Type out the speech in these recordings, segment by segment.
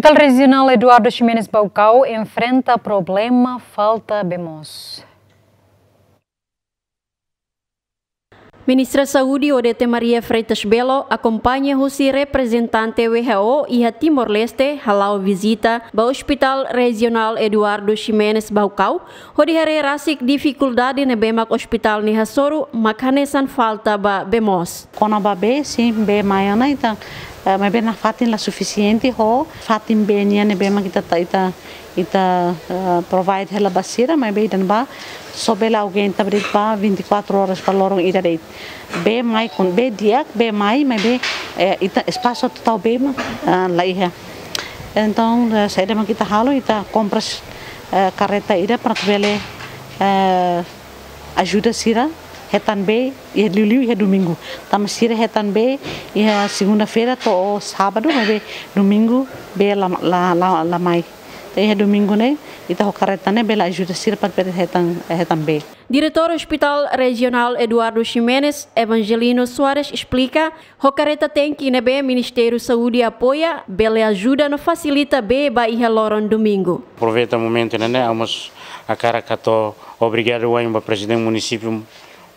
Hospital Regional Eduardo Ximenes Baucau enfrenta problema falta BEMOS. Ministra Saúde Odete Maria Freitas Belo acompanha o representante WHO e a Timor-Leste halau visita ao Hospital Regional Eduardo Ximenes Baucau, onde hari rasik dificuldade ne bemak hospital ni hasoru makanesan falta ba bemos. a babe sim be mayana Eh, ma bena fatin la sufficienti ho fatin benia ya ne bema kita ta ita ita eh, provide hela basira ma be dan ba sobela ugen tabrit ba 24 horas pa lorong ida dei be mai kon be diak be mai eh, ma be ita espaso tau be ma la iha então saya dema kita halo ita compras carreta ida para tu vele ajuda sira retan be ia liu ia domingo tamasira retan be a segunda-feira to o sábado mas é domingo be la la la, la mai te é domingo né e tá hocaretane né? Bela ajuda sira para per retan retan be Diretor Hospital Regional Eduardo Ximenes, Evangelino Soares, explica o Hocareta tem que nebe né, Ministério Saúde apoia, bela ajuda no facilita beba e reloron domingo. Aproveita o momento, né, né? Vamos a cara que obrigado ao presidente do município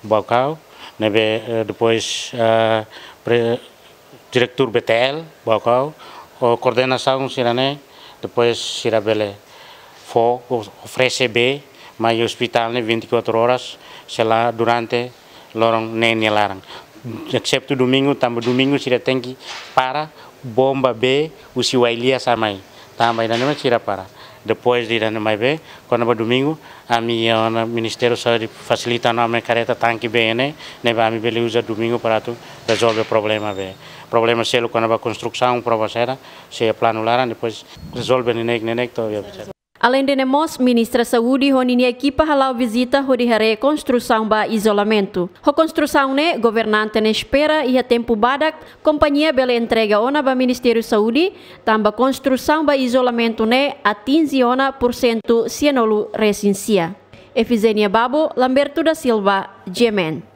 Balcão, né, eh, depois eh, o diretor BTL Balcão, a coordenação Sirané, depois Sirabele. For oferece B, mas o hospital 24 né, horas, sei lá, durante lorong nenê larang. Excepto domingo, também domingo sira tem que para bomba B, usiwailia samai. Também, não é sira para. Depois de mais bem, quando é domingo, a minha o ministério só facilita a minha careta tanque tá bem, né? Né, a minha usa domingo para tu resolver o problema bem. Problema se quando é a construção, prova será, se é plano lara, depois resolve nenek nenek to Além de nemos, ministra Saúde honinia equipa halau visita a construção ba isolamento. Ho construção ne né? governante ne espera e a tempo badak companhia bela entrega ona ba Ministério Saúde tamba construção ba isolamento ne né? atinge ona por cento cienolu resincia. Efizenia Babo, Lamberto da Silva, Gemen.